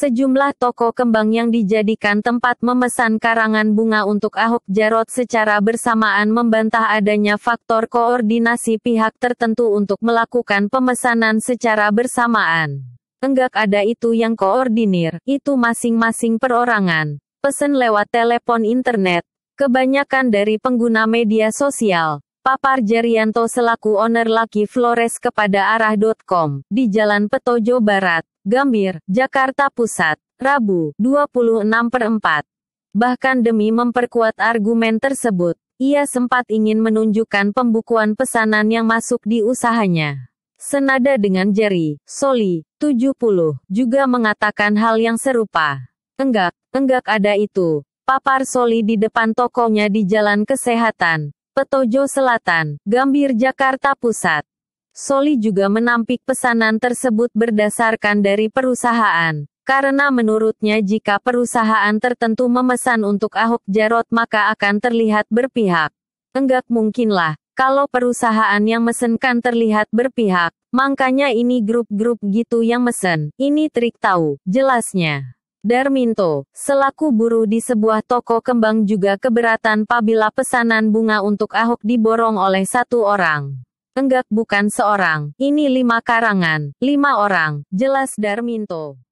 sejumlah toko kembang yang dijadikan tempat memesan karangan bunga untuk Ahok Jarot secara bersamaan membantah adanya faktor koordinasi pihak tertentu untuk melakukan pemesanan secara bersamaan. Enggak ada itu yang koordinir, itu masing-masing perorangan. Pesan lewat telepon internet, kebanyakan dari pengguna media sosial. Papar Jerianto selaku owner Lucky Flores kepada arah.com di Jalan Petojo Barat, Gambir, Jakarta Pusat, Rabu, 26 4. Bahkan demi memperkuat argumen tersebut, ia sempat ingin menunjukkan pembukuan pesanan yang masuk di usahanya. Senada dengan Jerry, Soli, 70, juga mengatakan hal yang serupa. Enggak, enggak ada itu. Papar Soli di depan tokonya di Jalan Kesehatan, Petojo Selatan, Gambir Jakarta Pusat. Soli juga menampik pesanan tersebut berdasarkan dari perusahaan. Karena menurutnya jika perusahaan tertentu memesan untuk Ahok Jarot maka akan terlihat berpihak. Enggak mungkinlah, kalau perusahaan yang mesenkan terlihat berpihak, makanya ini grup-grup gitu yang mesen. Ini trik tahu, jelasnya. Darminto, selaku buruh di sebuah toko kembang juga keberatan pabila pesanan bunga untuk Ahok diborong oleh satu orang. Enggak bukan seorang, ini lima karangan, lima orang, jelas Darminto.